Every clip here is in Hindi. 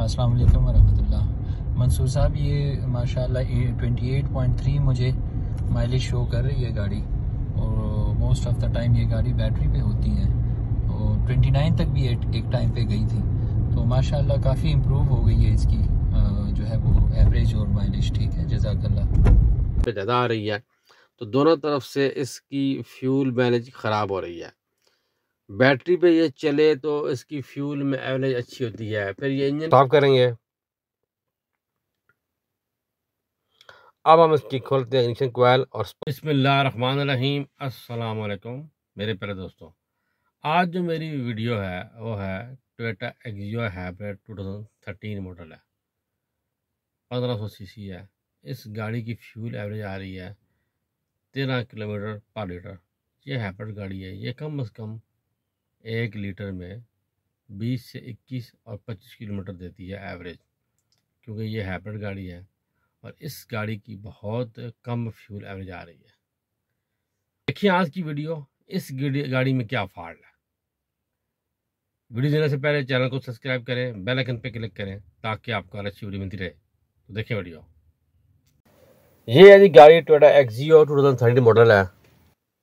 अस्सलाम वालेकुम वरहमतुल्लाह मंसूर साहब ये माशाल्लाह 28.3 मुझे माइलेज शो कर रही है गाड़ी और मोस्ट ऑफ द टाइम ये गाड़ी बैटरी पे होती है और 29 तक भी एक टाइम पे गई थी तो माशाल्लाह काफ़ी इम्प्रूव हो गई है इसकी जो है वो एवरेज और माइलेज ठीक है जजाकल्ला ज़्यादा आ रही है तो दोनों तरफ से इसकी फ्यूल माइलेज ख़राब हो रही है बैटरी पे ये चले तो इसकी फ्यूल में एवरेज अच्छी होती है फिर ये इंजन साफ तो करेंगे अब हम इसकी खोलते हैं इंजन कोयल और बसमान रहीम वालेकुम मेरे प्यारे दोस्तों आज जो मेरी वीडियो है वो है टोटा एक्जियो हाइब्रिड थर्टीन मॉडल है पंद्रह सौ सी सी है इस गाड़ी की फ्यूल एवरेज आ रही है तेरह किलोमीटर पर लीटर ये हाइब्रिड गाड़ी है ये कम अज़ कम एक लीटर में 20 से 21 और 25 किलोमीटर देती है एवरेज क्योंकि ये हाइब्रिड गाड़ी है और इस गाड़ी की बहुत कम फ्यूल एवरेज आ रही है देखिए आज की वीडियो इस गाड़ी में क्या फाड़ है वीडियो देने से पहले चैनल को सब्सक्राइब करें बेल आइकन पर क्लिक करें ताकि आपको और अच्छी वीडियो मिलती रहे तो देखें वीडियो ये है जी गाड़ी टोयोटा एक्सियो 2013 मॉडल है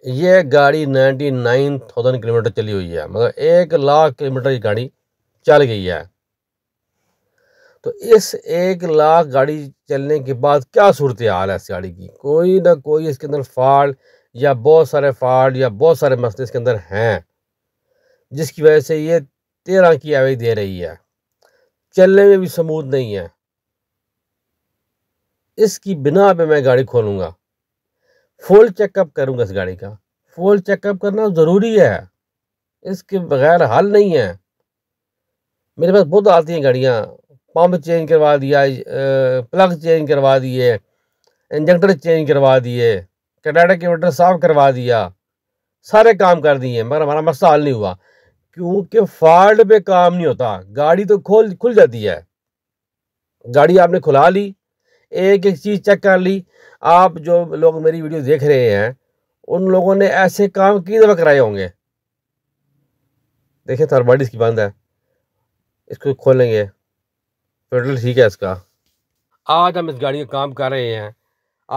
ये गाड़ी नाइन्टी नाइन थाउजेंड किलोमीटर चली हुई है मगर एक लाख किलोमीटर की गाड़ी चल गई है तो इस एक लाख गाड़ी चलने के बाद क्या सूरत हाल है इस गाड़ी की कोई ना कोई इसके अंदर फॉल्ट या बहुत सारे फॉल्ट या बहुत सारे मसले इसके अंदर हैं जिसकी वजह से ये तेरह की एवरेज दे रही है चलने में भी समूद नहीं है इसकी बिना पर मैं गाड़ी खोलूँगा फुल चेकअप करूँगा इस गाड़ी का फुल चेकअप करना ज़रूरी है इसके बगैर हल नहीं है मेरे पास बहुत आती हैं गाड़ियाँ पंप चेंज करवा दिया प्लग चेंज करवा दिए इंजेक्टर चेंज करवा दिए कटाटा इन्वर्टर साफ करवा दिया सारे काम कर दिए मगर हमारा मसला हल नहीं हुआ क्योंकि फॉल्ट पे काम नहीं होता गाड़ी तो खोल खुल जाती है गाड़ी आपने खुला ली एक एक चीज़ चेक कर ली आप जो लोग मेरी वीडियो देख रहे हैं उन लोगों ने ऐसे काम की दफ़ा कराए होंगे देखिए बॉडी इसकी बंद है इसको खोलेंगे पेट्रोल ठीक है इसका आज हम इस गाड़ी का काम कर रहे हैं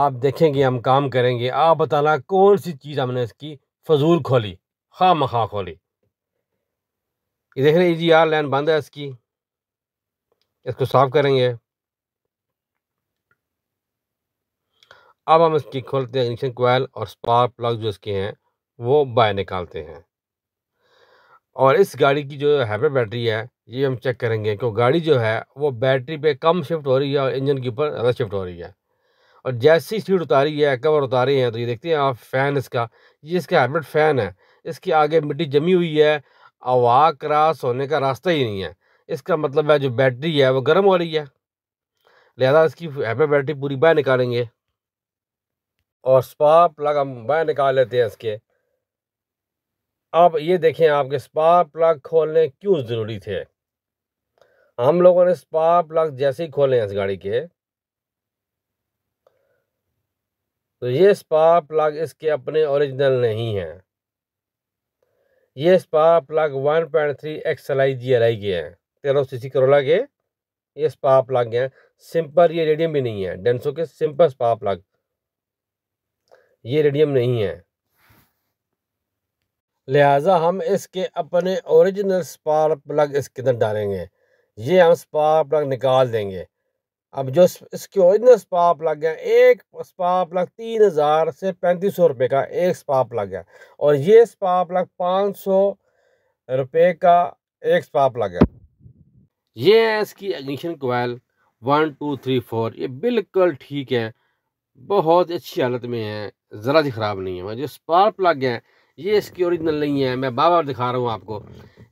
आप देखेंगे हम काम करेंगे आप बताना कौन सी चीज़ हमने इसकी फजूल खोली खा मखा खोली ये देख रहे जी यार लाइन बंद है इसकी इसको साफ़ करेंगे अब हम इसकी खोलते हैं इग्निशन कोयल और स्पार्क प्लग जो इसके हैं वो बाय निकालते हैं और इस गाड़ी की जो हाइब्रिड बैटरी है ये हम चेक करेंगे कि गाड़ी जो है वो बैटरी पे कम शिफ्ट हो रही है और इंजन के ऊपर ज़्यादा शिफ्ट हो रही है और जैसी सीट उतारी है कवर उतारे हैं तो ये देखते हैं आप फ़ैन इसका ये इसका हाइब्रिड फ़ैन है इसके आगे मिट्टी जमी हुई है हवा क्रास होने का रास्ता ही नहीं है इसका मतलब है जो बैटरी है वो गर्म हो रही है लिहाजा इसकी हाइब्रिड बैटरी पूरी बाय निकालेंगे और स्पाप प्लग हम बाहर निकाल लेते हैं इसके अब ये देखें आपके स्पार्क प्लग खोलने क्यों ज़रूरी थे हम लोगों ने स्पार्क प्लग जैसे ही खोले हैं इस गाड़ी के तो ये स्पार्क प्लग इसके अपने ओरिजिनल नहीं हैं ये spark plug 1.3 point three X L I G L I के हैं तेरह सी सी करोला के ये स्पार्क प्लग हैं सिंपल ये रेडियम भी नहीं है डेंसो के सिंपल स्पार्क प्लग ये रेडियम नहीं है लिहाजा हम इसके अपने ओरिजिनल स्पार्क प्लग इसके अंदर डालेंगे ये हम स्पार्क प्लग निकाल देंगे अब जो इसके ओरिजिनल स्पार्क प्लग है एक स्पार्क प्लग तीन हज़ार से पैंतीस सौ रुपये का एक स्पार्क प्लग है और ये स्पार्क प्लग पाँच सौ रुपये का एक स्पार्क प्लग है ये है इसकी ignition coil one two three four ये बिल्कुल ठीक है बहुत अच्छी हालत में है ज़रा भी ख़राब नहीं है जो स्पार प्लग हैं ये इसकी ओरिजिनल नहीं है मैं बार बार दिखा रहा हूँ आपको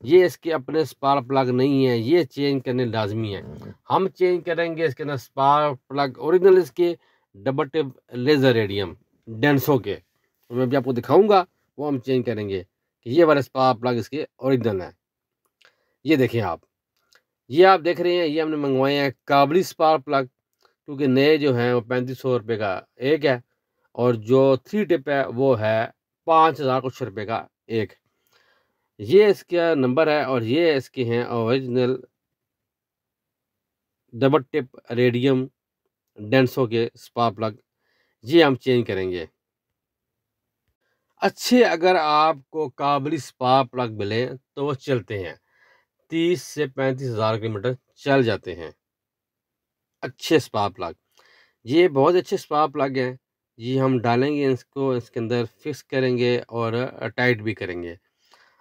ये इसके अपने स्पार प्लग नहीं है ये चेंज करने लाजमी है हम चेंज करेंगे इसके अंदर स्पार प्लग ओरिजिनल इसके double tip laser radium Denso के तो मैं भी आपको दिखाऊँगा वो हम चेंज करेंगे कि ये वाला स्पार प्लग इसके औरिजिनल है ये देखें आप ये आप देख रहे हैं ये हमने मंगवाए हैं काबली स्पार प्लग क्योंकि नए जो हैं वो पैंतीस सौ रुपये का एक है और जो थ्री टिप है वो है पाँच हज़ार कुछ रुपये का एक ये इसका नंबर है और ये इसके हैं original double tip radium Denso के स्पा प्लग ये हम चेंज करेंगे अच्छे अगर आपको काबली स्पा प्लग मिले तो वो चलते हैं तीस से पैंतीस हज़ार किलोमीटर चल जाते हैं अच्छे स्पा प्लग ये बहुत अच्छे स्पा प्लग हैं ये हम डालेंगे इसको इसके अंदर फिक्स करेंगे और टाइट भी करेंगे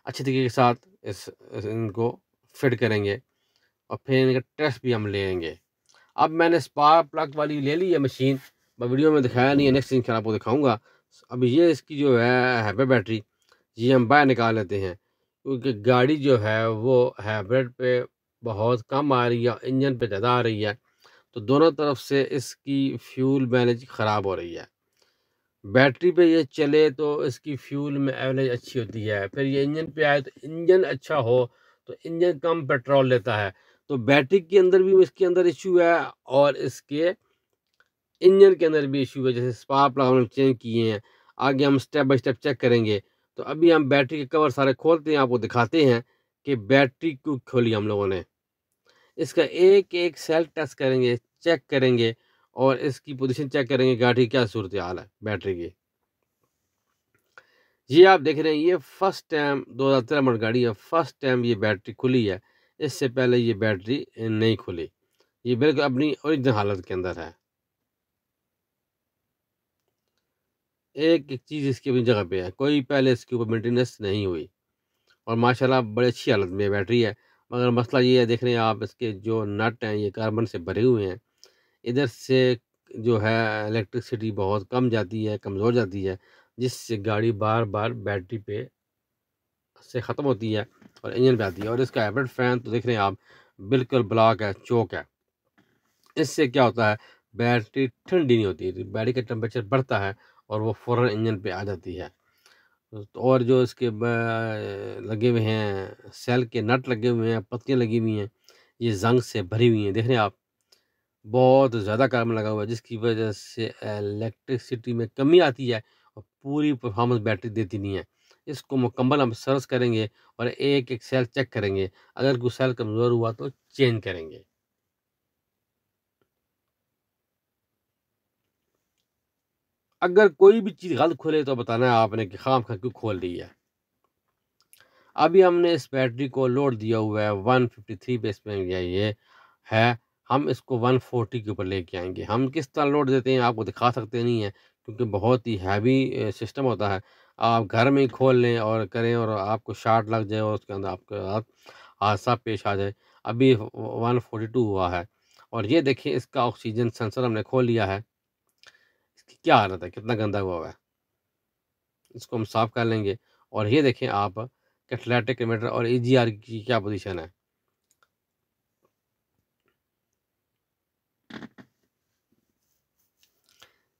अच्छे तरीके के साथ इस, इस इनको फिट करेंगे और फिर इनका टेस्ट भी हम लेंगे अब मैंने स्पार प्लग वाली ले ली है मशीन मैं वीडियो में दिखाया नहीं है नेक्स्ट दिन आपको दिखाऊंगा अब ये इसकी जो है हैब्रिड बैटरी ये हम बाहर निकाल लेते हैं क्योंकि गाड़ी जो है वो हाइब्रिड पे बहुत कम आ रही है इंजन पे ज़्यादा आ रही है तो दोनों तरफ से इसकी फ्यूल मैनेज ख़राब हो रही है बैटरी पे ये चले तो इसकी फ्यूल में एवरेज अच्छी होती है फिर ये इंजन पे आए तो इंजन अच्छा हो तो इंजन कम पेट्रोल लेता है तो बैटरी के अंदर भी इसके अंदर इशू है और इसके इंजन के अंदर भी इशू है जैसे स्पार प्रॉब्लम चेंज किए हैं आगे हम स्टेप बाई स्टेप चेक करेंगे तो अभी हम बैटरी के कवर सारे खोलते हैं आपको दिखाते हैं कि बैटरी क्यों खोली हम लोगों ने इसका एक एक सेल टेस्ट करेंगे चेक करेंगे और इसकी पोजीशन चेक करेंगे गाड़ी क्या सूरत हाल है बैटरी की ये आप देख रहे हैं ये फर्स्ट टाइम दो हज़ार तेरह मॉडल गाड़ी है फर्स्ट टाइम ये बैटरी खुली है इससे पहले ये बैटरी नहीं खुली ये बिल्कुल अपनी औरिजिनल हालत के अंदर है एक एक चीज़ इसकी अपनी जगह पे है कोई पहले इसके ऊपर मेंटेनेंस नहीं हुई और माशाल्लाह बड़ी अच्छी हालत में बैटरी है मगर मसला ये है देख रहे हैं आप इसके जो नट हैं ये कार्बन से भरे हुए हैं इधर से जो है इलेक्ट्रिसिटी बहुत कम जाती है कमज़ोर जाती है जिससे गाड़ी बार बार बैटरी पे से ख़त्म होती है और इंजन पे आती है और इसका हाइब्रिड फ़ैन तो देख रहे हैं आप बिल्कुल ब्लॉक है चौक है इससे क्या होता है बैटरी ठंडी नहीं होती बैटरी का टेम्परेचर बढ़ता है और वो फ़ौर इंजन पर आ जाती है तो और जो इसके लगे हुए हैं सेल के नट लगे हुए हैं पत्तियाँ लगी हुई हैं ये जंग से भरी हुई हैं देख रहे हैं आप बहुत ज़्यादा कार्बन लगा हुआ है जिसकी वजह से इलेक्ट्रिसिटी में कमी आती है और पूरी परफॉर्मेंस बैटरी देती नहीं है इसको मुकम्मल हम सर्च करेंगे और एक एक सेल चेक करेंगे अगर कोई सेल कमज़ोर हुआ तो चेंज करेंगे अगर कोई भी चीज़ गलत खोले तो बताना है आपने कि खाम हाँ, खा क्यों खोल दी है अभी हमने इस बैटरी को लोड दिया हुआ है 153 पे इसमें ये है हम इसको 140 के ऊपर लेके आएंगे हम किस तरह लोड देते हैं आपको दिखा सकते नहीं है क्योंकि बहुत ही हैवी सिस्टम होता है आप घर में ही खोल लें और करें और आपको शार्ट लग जाए और उसके अंदर आपके हादसा पेश आ जाए अभी 142 हुआ है और ये देखें इसका ऑक्सीजन सेंसर हमने खोल लिया है इसकी क्या हालत है कितना गंदा हुआ है इसको हम साफ़ कर लेंगे और ये देखें आप कैटलेटिक मीटर और ई जी आर की क्या पोजीशन है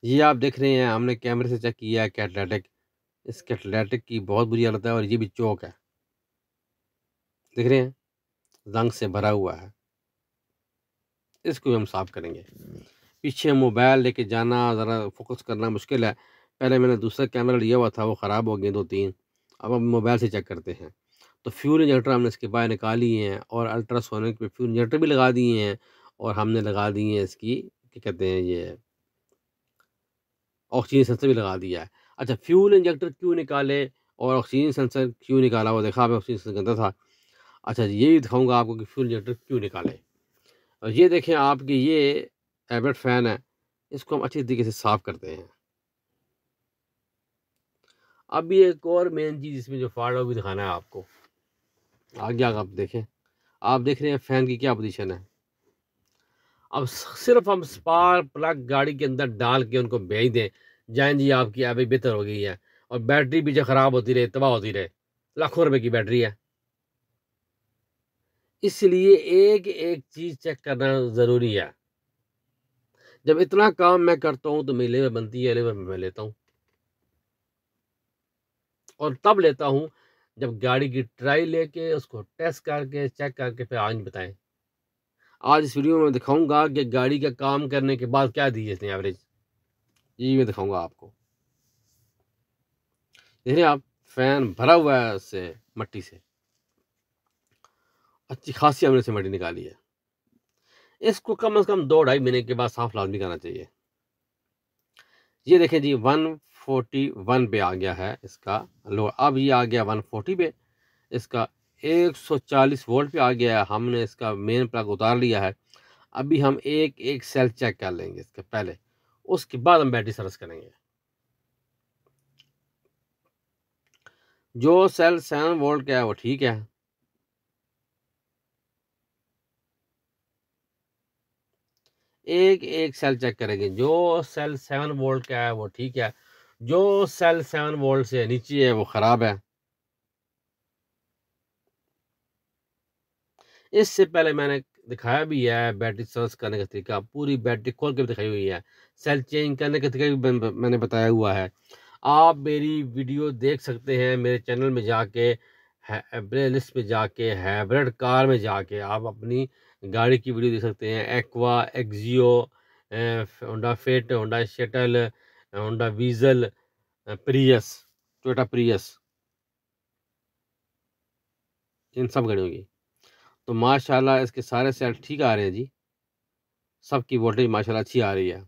ये आप देख रहे हैं हमने कैमरे से चेक किया है कैटलेटिक इस कैटलेटिक की बहुत बुरी हालत है और ये भी चौक है देख रहे हैं जंग से भरा हुआ है इसको भी हम साफ करेंगे पीछे मोबाइल लेके जाना ज़रा फोकस करना मुश्किल है पहले मैंने दूसरा कैमरा लिया हुआ था वो ख़राब हो गए दो तीन अब हम मोबाइल से चेक करते हैं तो फ्यूल इंजेक्टर हमने इसके बाहर निकाली हैं और अल्ट्रासोनिक पे फ्यूल इंजेक्टर भी लगा दिए हैं और हमने लगा दिए हैं इसकी क्या कहते हैं ये ऑक्सीजन सेंसर भी लगा दिया है अच्छा फ्यूल इंजेक्टर क्यों निकाले और ऑक्सीजन सेंसर क्यों निकाला वो देखा मैं ऑक्सीजन सेंसर गंदा था अच्छा ये भी दिखाऊँगा आपको कि फ्यूल इंजेक्टर क्यों निकाले और ये देखें आपकी ये एबलेट फ़ैन है इसको हम अच्छी तरीके से साफ़ करते हैं अब ये एक और मेन चीज़ इसमें जो फाड़ा है वो भी दिखाना है आपको आगे आगे आप देखें आप देख रहे हैं फ़ैन की क्या पोजीशन है अब सिर्फ हम स्पार प्लग गाड़ी के अंदर डाल के उनको भेज दें जाए जी आपकी अभी बेहतर हो गई है और बैटरी भी जो ख़राब होती रहे तबाह होती रहे लाखों रुपए की बैटरी है इसलिए एक एक चीज़ चेक करना ज़रूरी है जब इतना काम मैं करता हूँ तो मेरी लेबर बनती है लेबर मैं लेता हूँ और तब लेता हूँ जब गाड़ी की ट्राई लेके उसको टेस्ट करके चेक करके फिर आज बताएं आज इस वीडियो में दिखाऊंगा कि गाड़ी का काम करने के बाद क्या दी है इसने एवरेज ये मैं दिखाऊंगा आपको देखिए आप फैन भरा हुआ है उससे मट्टी से अच्छी खासी हमने से मट्टी निकाली है इसको कम से कम दो ढाई महीने के बाद साफ लाजमी करना चाहिए ये देखें जी 141 पे आ गया है इसका लोड अब ये आ गया 140 पे इसका 140 वोल्ट पे आ गया है हमने इसका मेन प्लग उतार लिया है अभी हम एक एक सेल चेक कर लेंगे इसके पहले उसके बाद हम बैटरी सर्विस करेंगे जो सेल सेवन वोल्ट का है वो ठीक है एक एक सेल चेक करेंगे जो सेल सेवन वोल्ट का है वो ठीक है जो सेल सेवन वोल्ट से नीचे है वो ख़राब है इससे पहले मैंने दिखाया भी है बैटरी सर्च करने का तरीका पूरी बैटरी खोल के दिखाई हुई है सेल चेंज करने का तरीका भी मैंने बताया हुआ है आप मेरी वीडियो देख सकते हैं मेरे चैनल में जाके प्ले लिस्ट में जाके हाइब्रिड कार में जाके आप अपनी गाड़ी की वीडियो देख सकते हैं Aqua Axio Honda Fit Honda Shuttle Honda Vezel Prius Toyota Prius इन सब गाड़ियों की तो माशाल्लाह इसके सारे सेल ठीक आ रहे हैं जी सबकी वोल्टेज माशाल्लाह अच्छी आ रही है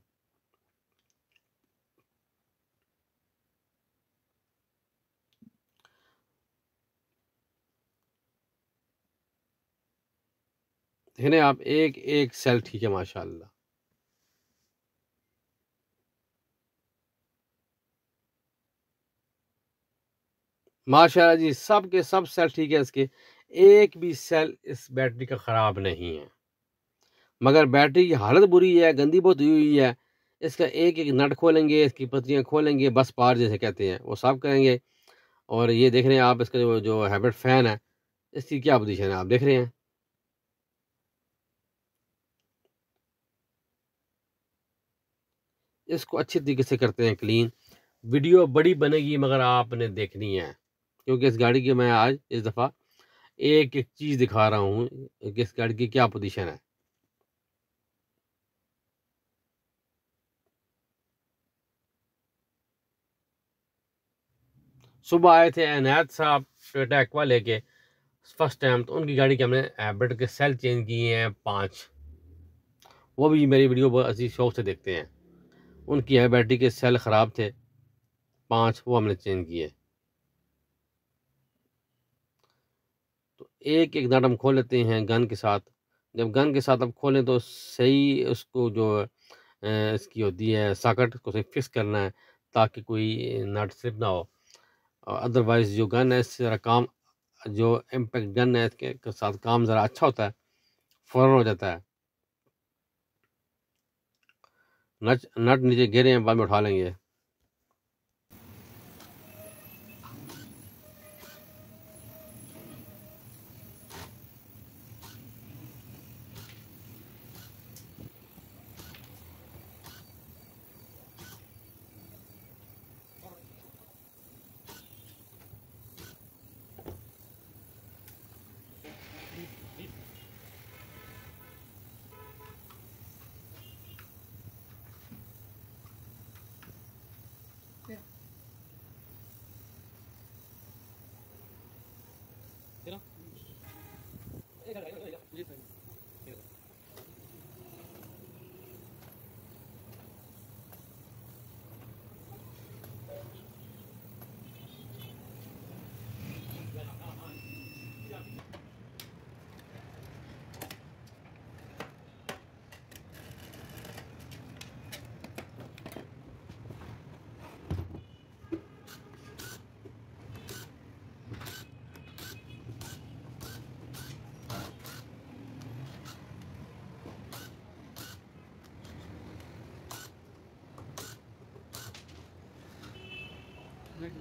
देखने आप एक एक सेल ठीक है माशाल्लाह माशाल्लाह जी सब के सब सेल ठीक है इसके एक भी सेल इस बैटरी का ख़राब नहीं है मगर बैटरी की हालत बुरी है गंदी बहुत हुई हुई है इसका एक एक नट खोलेंगे इसकी पतियाँ खोलेंगे बस पार जैसे कहते हैं वो साफ करेंगे और ये देख रहे हैं आप इसका जो जो हैबिट फ़ैन है इसकी क्या पोजिशन है आप देख रहे हैं इसको अच्छे तरीके से करते हैं क्लीन वीडियो बड़ी बनेगी मगर आपने देखनी है क्योंकि इस गाड़ी की मैं आज इस दफ़ा एक एक चीज़ दिखा रहा हूँ किस कार्ड की क्या पोजीशन है सुबह आए थे अनायत साहब टोटा एक्वा लेके फर्स्ट टाइम तो उनकी गाड़ी के हमने हाइब्रिड के सेल चेंज किए हैं पाँच वो भी मेरी वीडियो बहुत अच्छी शौक से देखते हैं उनकी बैटरी के सेल ख़राब थे पाँच वो हमने चेंज किए एक एक नट हम खोल लेते हैं गन के साथ जब गन के साथ आप खोलें तो सही उसको जो इसकी होती है साकट उसको सही फिक्स करना है ताकि कोई नट स्लिप ना हो और अदरवाइज़ जो गन है इससे ज़रा काम जो इम्पैक्ट गन है इसके साथ काम ज़रा अच्छा होता है फ़ौर हो जाता है नट नट नीचे गिरे हैं बाद में उठा लेंगे غالي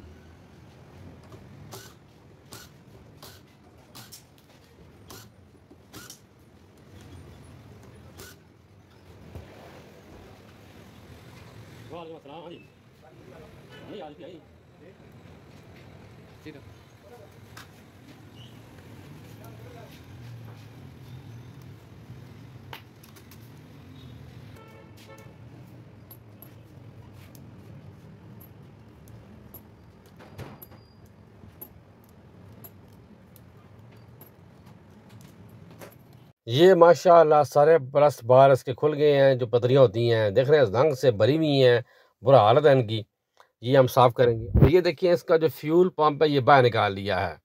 مثلا غالي غالي غالي ये माशाल्लाह सारे ब्रस बारस इसके खुल गए हैं जो पतरियाँ होती हैं देख रहे हैं रंग से भरी हुई हैं बुरा हालत है इनकी ये हम साफ़ करेंगे ये देखिए इसका जो फ्यूल पंप है ये बाहर निकाल लिया है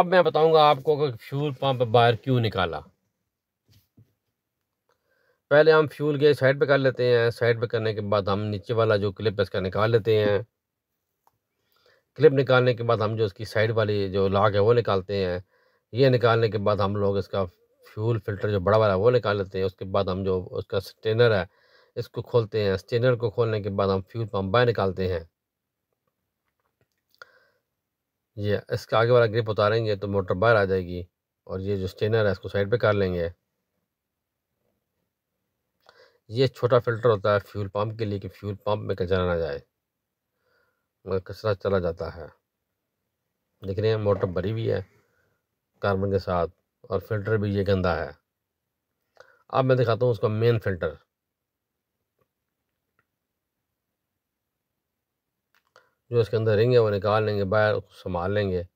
अब मैं बताऊंगा आपको कि फ्यूल पंप बाहर क्यों निकाला पहले हम फ्यूल के साइड पे कर लेते हैं साइड पे करने के बाद हम नीचे वाला जो क्लिप है इसका निकाल लेते हैं क्लिप निकालने के बाद हम जो इसकी साइड वाली जो लाग है वो निकालते हैं ये निकालने के बाद हम लोग इसका फ्यूल फिल्टर जो बड़ा वाला वो निकाल लेते हैं उसके बाद हम जो उसका स्टेनर है इसको खोलते हैं स्टेनर को खोलने के बाद हम फ्यूल पम्प बाय निकालते हैं ये इसका आगे वाला ग्रिप उतारेंगे तो मोटर बाहर आ जाएगी और ये जो स्टेनर है इसको साइड पे कर लेंगे ये छोटा फिल्टर होता है फ्यूल पम्प के लिए कि फ्यूल पम्प में कचरा ना जाए मगर कचरा चला जाता है देख रहे हैं मोटर भरी हुई है कार्बन के साथ और फिल्टर भी ये गंदा है अब मैं दिखाता हूँ उसका मेन फिल्टर जो इसके अंदर रिंग है वो निकाल लेंगे बाहर उसको संभाल लेंगे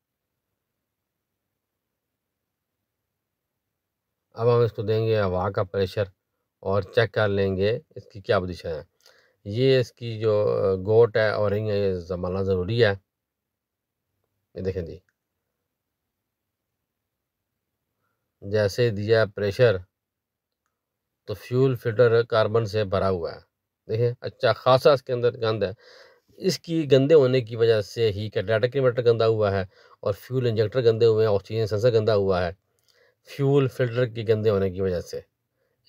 अब हम इसको देंगे हवा का प्रेशर और चेक कर लेंगे इसकी क्या पोजिशन है ये इसकी जो गोट है और रिंग है ये ज़माना ज़रूरी है ये देखें जी जैसे दिया प्रेशर तो फ्यूल फिल्टर कार्बन से भरा हुआ है देखिए अच्छा खासा इसके अंदर गंद है इसकी गंदे होने की वजह से ही कैटाटा किलोमीटर गंदा हुआ है और फ्यूल इंजेक्टर गंदे हुए हैं ऑक्सीजन सेंसर गंदा हुआ है फ्यूल फिल्टर के गंदे होने की वजह से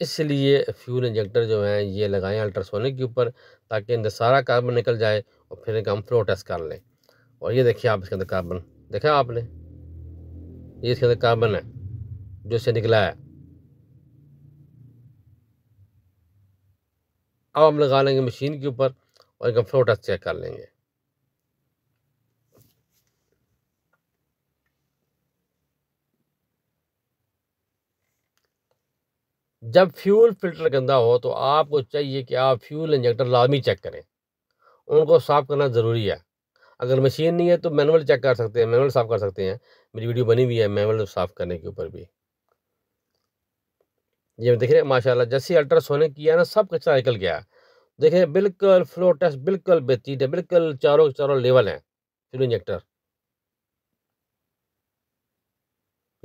इसलिए फ्यूल इंजेक्टर जो हैं ये लगाएं अल्ट्रासोनिक के ऊपर ताकि अंदर सारा कार्बन निकल जाए और फिर इनका हम फ्लो टेस्ट कर लें और ये देखिए आप इसके अंदर कार्बन देखा आपने ये इसके अंदर कार्बन है जो से निकला है अब हम लगा लेंगे मशीन के ऊपर और एक फ्लो टेस्ट चेक कर लेंगे जब फ्यूल फिल्टर गंदा हो तो आपको चाहिए कि आप फ्यूल इंजेक्टर लाजमी चेक करें उनको साफ़ करना ज़रूरी है अगर मशीन नहीं है तो मैनुअल चेक कर सकते हैं मैनुअल साफ़ कर सकते हैं मेरी वीडियो बनी हुई है मैनुअल साफ़ करने के ऊपर भी ये देख रहे हैं माशाल्लाह जैसे अल्ट्रासोनिक किया ना सब कचरा निकल गया देखिए बिल्कुल फ्लो टेस्ट बिल्कुल बेहतरीन है बिल्कुल चारों चारों लेवल हैं फ्यूल इंजेक्टर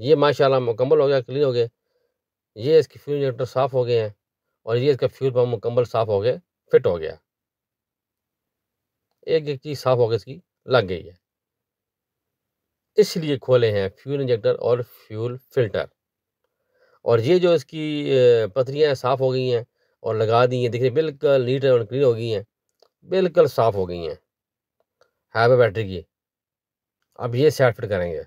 ये माशाल्लाह मुकम्मल हो गया क्लीन हो गए ये इसके फ्यूल इंजेक्टर साफ़ हो गए हैं और ये इसका फ्यूल पम्प मुकम्मल साफ़ हो गए फिट हो गया एक एक चीज़ साफ़ हो गई इसकी लग गई है इसलिए खोले हैं फ्यूल इंजेक्टर और फ्यूल फिल्टर और ये जो इसकी पथरियाँ साफ़ हो गई हैं और लगा दी हैं देखिए बिल्कुल नीट और क्लीन हो गई हैं बिल्कुल साफ़ हो गई हैं हैवे बैटरी की अब ये सेट फिट करेंगे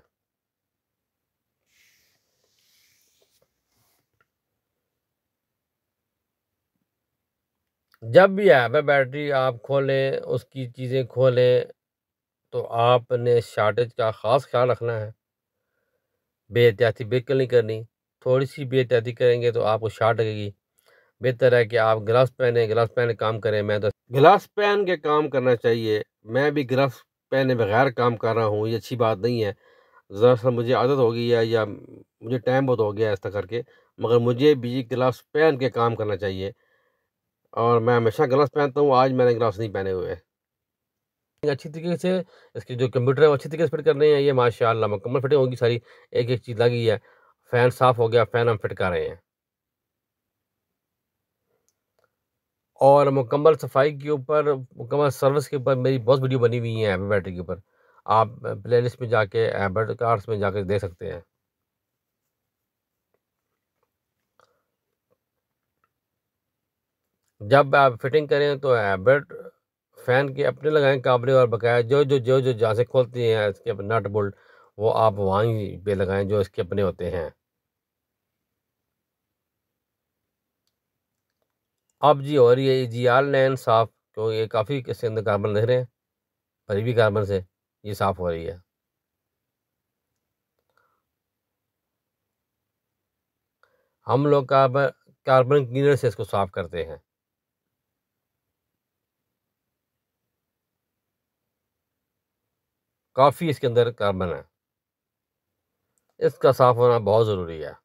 जब भी हैवे बैटरी आप खोलें उसकी चीज़ें खोलें तो आपने शार्टेज का ख़ास ख्याल रखना है बेहतियाती बिल्कुल नहीं करनी थोड़ी सी बेतहती करेंगे तो आपको शार्ट लगेगी बेहतर है कि आप ग्लव्स पहने ग्लव्स पहने काम करें मैं तो ग्लव्स पहन के काम करना चाहिए मैं भी ग्लव्स पहने बगैर काम कर रहा हूँ ये अच्छी बात नहीं है ज़रा सा मुझे आदत हो गई है या मुझे टाइम बहुत हो गया है ऐसा करके मगर मुझे भी ग्लव्स पहन के काम करना चाहिए और मैं हमेशा ग्लव्स पहनता हूँ आज मैंने ग्लव्स नहीं पहने हुए अच्छी तरीके से इसकी जो कंप्यूटर है वो अच्छी तरीके से फिट करनी है ये माशाल्लाह मुकम्मल फिटिंग होगी सारी एक एक चीज़ लगी है फैन साफ हो गया फैन हम फिट कर रहे हैं और मुकम्मल सफाई के ऊपर मुकम्मल सर्विस के ऊपर मेरी बहुत वीडियो बनी हुई है एबी बैटरी के ऊपर आप प्ले लिस्ट में जाके एबर्ड कार्स में जाके देख सकते हैं जब आप फिटिंग करें तो एबर्ड फ़ैन के अपने लगाएं काबरे और बकाया जो जो जो जो जहाँ से खोलती हैं इसके नट बोल्ट वो आप वहीं पे लगाएं जो इसके अपने होते हैं अब जी हो रही है जी आल लैन साफ क्योंकि तो ये काफ़ी इसके अंदर कार्बन देख रहे हैं भी कार्बन से ये साफ हो रही है हम लोग कार्बन कार्बन क्लीनर से इसको साफ करते हैं काफ़ी इसके अंदर कार्बन है इसका साफ़ होना बहुत ज़रूरी है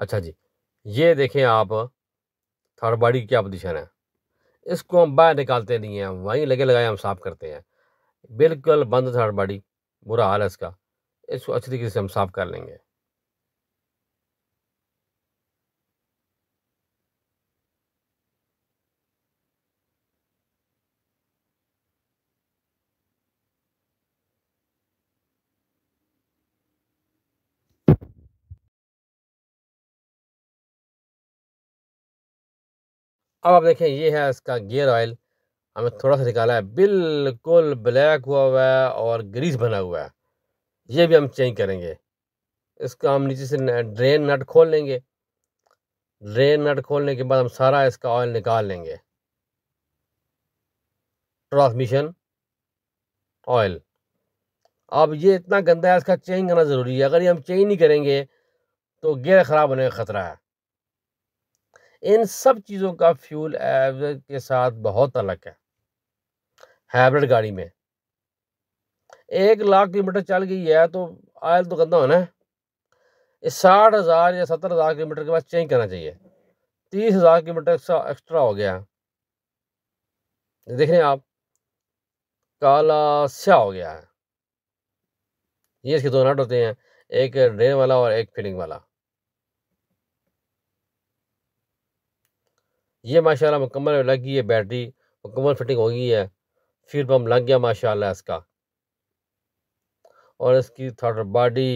अच्छा जी ये देखें आप थर्ड बॉडी की क्या पोजिशन है इसको हम बाहर निकालते नहीं हैं वहीं लगे लगाए हम साफ़ करते हैं बिल्कुल बंद थर्ड बॉडी बुरा हाल है इसका इसको अच्छी तरीके से हम साफ़ कर लेंगे अब आप देखें ये है इसका गियर ऑयल हमें थोड़ा सा निकाला है बिल्कुल ब्लैक हुआ हुआ है और ग्रीस बना हुआ है ये भी हम चेंज करेंगे इसका हम नीचे से ड्रेन नट खोल लेंगे ड्रेन नट खोलने के बाद हम सारा इसका ऑयल निकाल लेंगे ट्रांसमिशन ऑयल अब ये इतना गंदा है इसका चेंज करना ज़रूरी है अगर ये हम चेंज नहीं करेंगे तो गेयर ख़राब होने का ख़तरा है इन सब चीज़ों का फ्यूल एवरेज के साथ बहुत अलग है हाइब्रिड गाड़ी में एक लाख किलोमीटर चल गई है तो आयल तो गंदा होना है साठ हज़ार या सत्तर हज़ार किलोमीटर के बाद चेंज करना चाहिए तीस हज़ार किलोमीटर एक्स्ट्रा हो गया देख रहे हैं आप काला स्या हो गया है ये इसके दो नट होते हैं एक ड्रेन वाला और एक फिलिंग वाला ये माशाल्लाह मुकम्मल लग गई है बैटरी मुकम्मल फिटिंग हो गई है फिर पम्प लग गया माशाल्लाह इसका और इसकी थर्ड बॉडी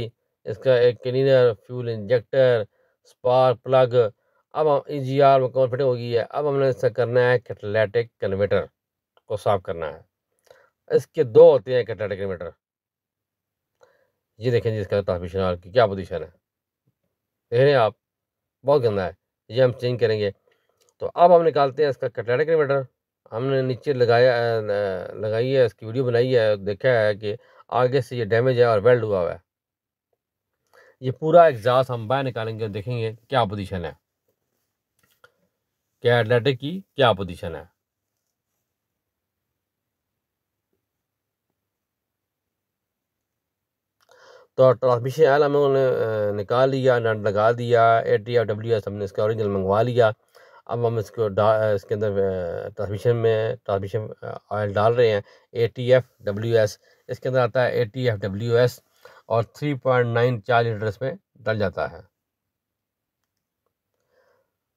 इसका एक cleaner fuel injector spark plug अब हम ई जी आर मुकम्मल फिटिंग हो गई है अब हमने इसका करना है कैटलेटिक कन्वेटर को साफ करना है इसके दो होते हैं कैटलेटिक कन्वेटर ये देखें जी इसका तहफिशनार की क्या पोजिशन है देख रहे हैं आप बहुत गंदा है ये हम चेंज करेंगे तो अब हम निकालते हैं इसका कैटेटिक इन्वर्टर हमने नीचे लगाया लगाई है इसकी वीडियो बनाई है देखा है कि आगे से ये डैमेज है और वेल्ड हुआ हुआ है ये पूरा एग्जास हम बाहर निकालेंगे और देखेंगे क्या पोजीशन है क्या एटलेटिक की क्या पोजीशन है तो ट्रांसमिशन एल हमने निकाल लिया नट लगा दिया A T F W S हमने इसका ओरिजिनल मंगवा लिया अब हम इसको इसके अंदर ट्रांसमिशन में ट्रांसमिशन ऑयल डाल रहे हैं A T F W S इसके अंदर आता है A T F W S और थ्री पॉइंट नाइन चार लीटर इसमें डल जाता है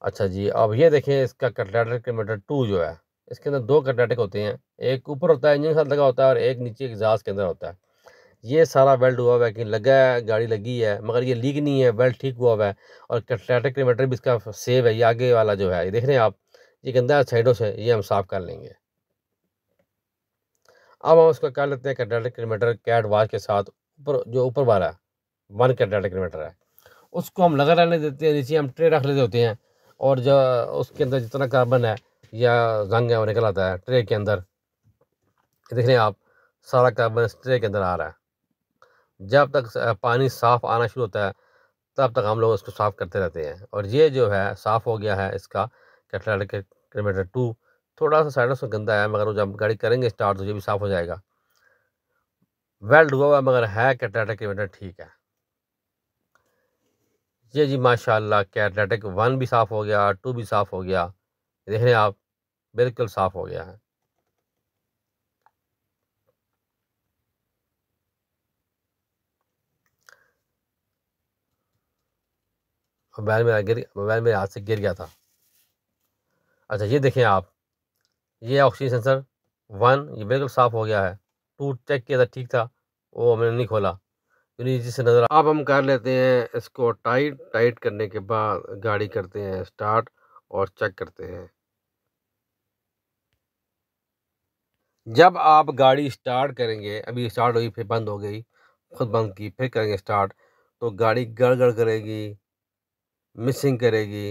अच्छा जी अब ये देखें इसका कटलेटर किलोमीटर टू जो है इसके अंदर दो कटलेटिक होते हैं एक ऊपर होता है इंजन के साथ लगा होता है और एक नीचे एग्जास्ट के अंदर होता है ये सारा वेल्ड हुआ हुआ है कि लगा है गाड़ी लगी है मगर ये लीक नहीं है वेल्ड ठीक हुआ हुआ है और कटलेटिक किलोमीटर भी इसका सेव है ये आगे वाला जो है ये देख रहे हैं आप ये गंदा साइडों से ये हम साफ़ कर लेंगे अब हम उसका कर लेते हैं कटलेटिक किलोमीटर कैट वाच के साथ ऊपर जो ऊपर वाला है वन कटलेटिक किलोमीटर है उसको हम लगा रहने देते हैं नीचे हम ट्रे रख लेते होते हैं और जो उसके अंदर जितना कार्बन है या जंग है वो निकल आता है ट्रे के अंदर देख रहे हैं आप सारा कार्बन इस ट्रे के अंदर आ रहा है जब तक पानी साफ़ आना शुरू होता है तब तक हम लोग इसको साफ़ करते रहते हैं और ये जो है साफ़ हो गया है इसका कैटलाइट के किलोमीटर टू थोड़ा सा साइडों से गंदा है मगर जब गाड़ी करेंगे स्टार्ट तो ये भी साफ़ हो जाएगा वेल्ड हुआ हुआ मगर है कैटलाइट किलोमीटर ठीक है ये जी माशाल्लाह कैटलेटिक वन भी साफ़ हो गया टू भी साफ़ हो गया देख रहे आप बिल्कुल साफ़ हो गया है मोबाइल मेरा गिर मोबाइल मेरे हाथ से गिर गया था अच्छा ये देखें आप ये ऑक्सीजन सेंसर वन ये बिल्कुल साफ़ हो गया है टू चेक किया था ठीक था वो हमने नहीं खोला यानी जिससे नज़र अब हम कर लेते हैं इसको टाइट टाइट करने के बाद गाड़ी करते हैं स्टार्ट और चेक करते हैं जब आप गाड़ी स्टार्ट करेंगे अभी स्टार्ट हुई फिर बंद हो गई खुद बंद की फिर करेंगे स्टार्ट तो गाड़ी गड़ करेगी मिसिंग करेगी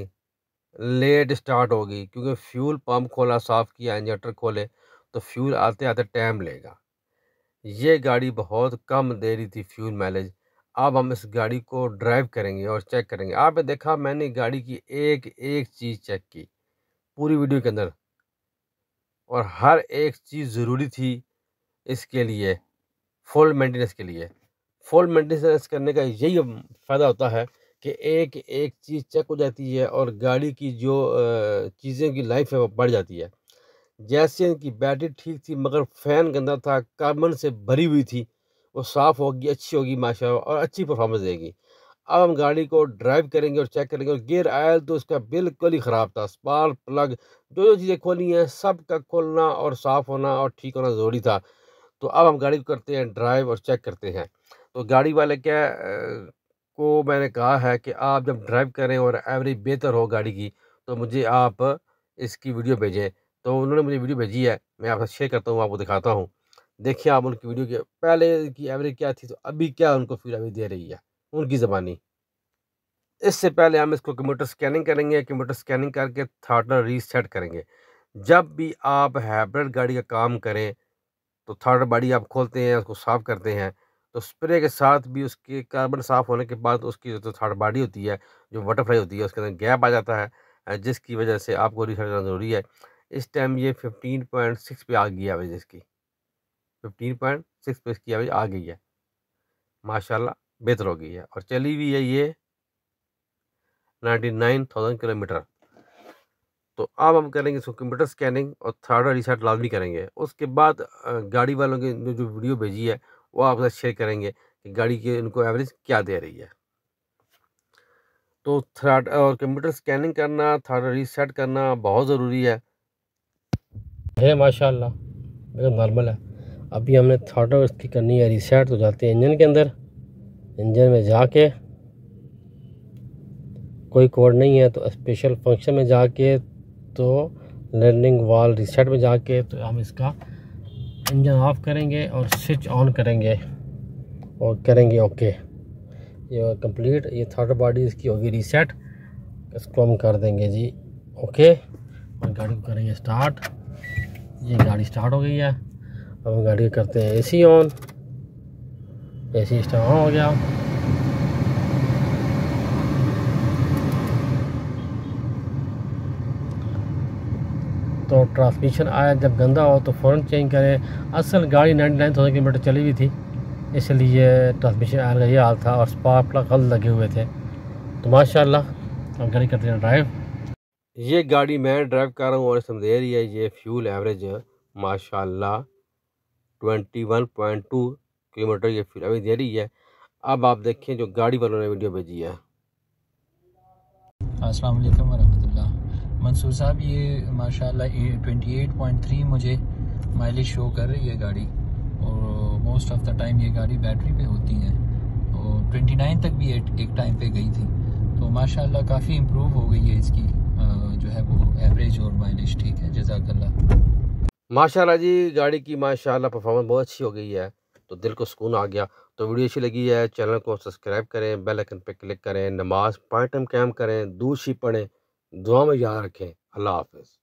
लेट स्टार्ट होगी क्योंकि फ्यूल पंप खोला साफ़ किया इंजेक्टर खोले तो फ्यूल आते आते टाइम लेगा ये गाड़ी बहुत कम दे रही थी फ्यूल माइलेज अब हम इस गाड़ी को ड्राइव करेंगे और चेक करेंगे आपने देखा मैंने गाड़ी की एक एक चीज़ चेक की पूरी वीडियो के अंदर और हर एक चीज़ ज़रूरी थी इसके लिए फुल मेंटेनेंस के लिए फुल मेंटेनेंस करने का यही फ़ायदा होता है कि एक एक चीज़ चेक हो जाती है और गाड़ी की जो चीज़ें की लाइफ है वो बढ़ जाती है जैसे इनकी बैटरी ठीक थी मगर फ़ैन गंदा था कार्बन से भरी हुई थी वो साफ़ होगी अच्छी होगी माशा और अच्छी परफॉर्मेंस देगी अब हम गाड़ी को ड्राइव करेंगे और चेक करेंगे और गियर आयल तो इसका बिल्कुल ही ख़राब था स्पार प्लग जो जो चीज़ें खोली हैं सब का खोलना और साफ़ होना और ठीक होना ज़रूरी था तो अब हम गाड़ी को करते हैं ड्राइव और चेक करते हैं तो गाड़ी वाले क्या को मैंने कहा है कि आप जब ड्राइव करें और एवरेज बेहतर हो गाड़ी की तो मुझे आप इसकी वीडियो भेजें तो उन्होंने मुझे वीडियो भेजी है मैं आपसे शेयर करता हूँ आपको दिखाता हूँ देखिए आप उनकी वीडियो के पहले की एवरेज क्या थी तो अभी क्या उनको फिर अभी दे रही है उनकी ज़बानी इससे पहले हम इसको कंप्यूटर स्कैनिंग करेंगे कंप्यूटर स्कैनिंग करके थार्टर रीसेट करेंगे जब भी आप हैब्रिड गाड़ी का काम करें तो थार्ड बॉडी आप खोलते हैं उसको साफ़ करते हैं तो स्प्रे के साथ भी उसके कार्बन साफ़ होने के बाद उसकी जो थर्ड बॉडी होती है जो बटरफ्लाई होती है उसके अंदर गैप आ जाता है जिसकी वजह से आपको रिसर्च करना ज़रूरी है इस टाइम ये फिफ्टीन पॉइंट सिक्स पे आ गई एवरेज इसकी फिफ्टीन पॉइंट सिक्स पे इसकी एवरेज आ गई है माशाल्लाह बेहतर हो गई है और चली हुई है ये नाइन्टी नाइन थाउजेंड किलोमीटर तो अब हम करेंगे इसको कंप्यूटर स्कैनिंग और थर्ड रिसर्च लाजमी करेंगे उसके बाद गाड़ी वालों की जो वीडियो भेजी है वो आपके साथ शेयर करेंगे कि गाड़ी की उनको एवरेज क्या दे रही है तो थ्राट और कंप्यूटर स्कैनिंग करना थ्राट रीसेट करना बहुत ज़रूरी है है माशाल्लाह बिल्कुल नॉर्मल है अभी हमने थर्ड इसकी करनी है रीसेट तो जाते हैं इंजन के अंदर इंजन में जाके कोई कोड नहीं है तो स्पेशल फंक्शन में जाके तो लर्निंग वाल रीसेट में जाके तो हम इसका इंजन ऑफ करेंगे और स्विच ऑन करेंगे और करेंगे ओके ये कंप्लीट ये थर्ड बॉडी इसकी होगी रीसेट इसको हम कर देंगे जी ओके और गाड़ी को करेंगे स्टार्ट ये गाड़ी स्टार्ट हो गई है अब हम गाड़ी करते हैं AC on AC start on हो गया तो ट्रांसमिशन आया जब गंदा हो तो फ़ौरन चेंज करें असल गाड़ी नाइन्टी नाइन थाउजेंड किलोमीटर चली हुई थी इसलिए ट्रांसमिशन आयल का ये हाल था और स्पार्क प्लग हल लगे हुए थे तो माशाल्लाह अब गाड़ी करते हैं ड्राइव ये गाड़ी मैं ड्राइव कर रहा हूँ और इसमें दे रही है ये फ्यूल एवरेज माशा ट्वेंटी किलोमीटर ये फ्यूल एवरेज दे रही है अब आप देखें जो गाड़ी वालों ने वीडियो भेजी है अस्सलाम वालेकुम मंसूर साहब ये माशाल्लाह 28.3 मुझे माइलेज शो कर रही है गाड़ी और मोस्ट ऑफ द टाइम ये गाड़ी बैटरी पे होती है और 29 तक भी एक टाइम पे गई थी तो माशाल्लाह काफ़ी इम्प्रूव हो गई है इसकी जो है वो एवरेज और माइलेज ठीक है जजाकल्ला माशाल्लाह जी गाड़ी की माशाल्लाह परफॉर्मेंस बहुत अच्छी हो गई है तो दिल को सुकून आ गया तो वीडियो अच्छी लगी है चैनल को सब्सक्राइब करें बेलकन पर क्लिक करें नमाज पार्ट टाइम कैम करें दूसरी पढ़ें दुआ में याद रखें अल्लाह हाफिज़